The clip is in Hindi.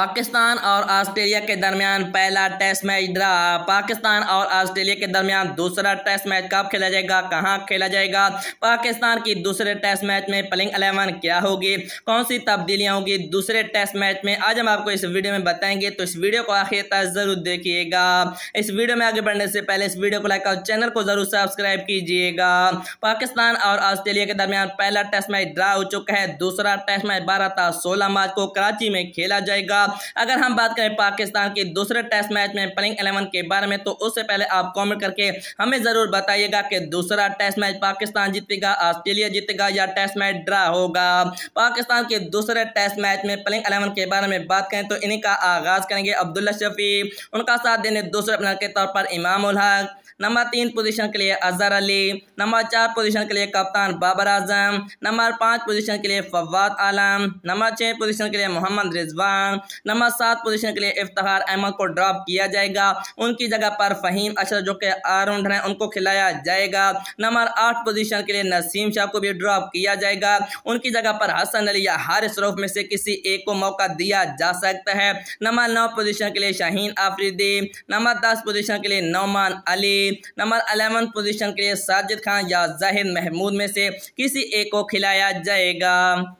पाकिस्तान और ऑस्ट्रेलिया के दरमियान पहला टेस्ट मैच ड्रा पाकिस्तान और ऑस्ट्रेलिया के दरमियान दूसरा टेस्ट मैच कब खेला जाएगा कहाँ खेला जाएगा पाकिस्तान की दूसरे टेस्ट मैच में प्लेइंग अलेवन क्या होगी कौन सी तब्दीलियां होगी दूसरे टेस्ट मैच में आज हम आपको इस वीडियो में बताएंगे तो इस वीडियो को आखिर तक ज़रूर देखिएगा इस वीडियो में आगे बढ़ने से पहले इस वीडियो को लाइक और चैनल को ज़रूर सब्सक्राइब कीजिएगा पाकिस्तान और ऑस्ट्रेलिया के दरमियान पहला टेस्ट मैच ड्रा हो चुका है दूसरा टेस्ट मैच बारह था सोलह मार्च को कराची में खेला जाएगा अगर हम बात करें पाकिस्तान के दूसरे टेस्ट मैच में प्लेइंग एलेवन के बारे में तो उससे पहले आप कॉमेंट करके हमें ज़रूर बताइएगा कि दूसरा टेस्ट मैच पाकिस्तान जीतेगा ऑस्ट्रेलिया जीतेगा या टेस्ट मैच ड्रा होगा पाकिस्तान के दूसरे टेस्ट मैच में प्लेइंग एलेवन के बारे में बात करें तो इन्हीं का आगाज़ करेंगे अब्दुल्ला शफी उनका साथ देने दूसरे प्लेयर के तौर पर इमाम उल हक नंबर तीन पोजीशन के लिए अजहर अली नंबर चार पोजीशन के लिए कप्तान बाबर आजम नंबर पाँच पोजीशन के लिए फवाद आलम नंबर छः पोजीशन के लिए मोहम्मद रिजवान नंबर सात पोजीशन के लिए इफ्तार अहमद को ड्रॉप किया जाएगा उनकी जगह पर फहीम अशर जो के ऑलराउंडर हैं उनको खिलाया जाएगा नंबर आठ पोजीशन के लिए नसीम शाह को भी ड्रॉप किया जाएगा उनकी जगह पर हसन अली या हारिस रऊफ में से किसी एक को मौका दिया जा सकता है नंबर नौ पोजिशन के लिए शाहीन आफरीदी नंबर दस पोजिशन के लिए Nauman Ali number eleven position के लिए साजिद खान या जाहिद महमूद में से किसी एक को खिलाया जाएगा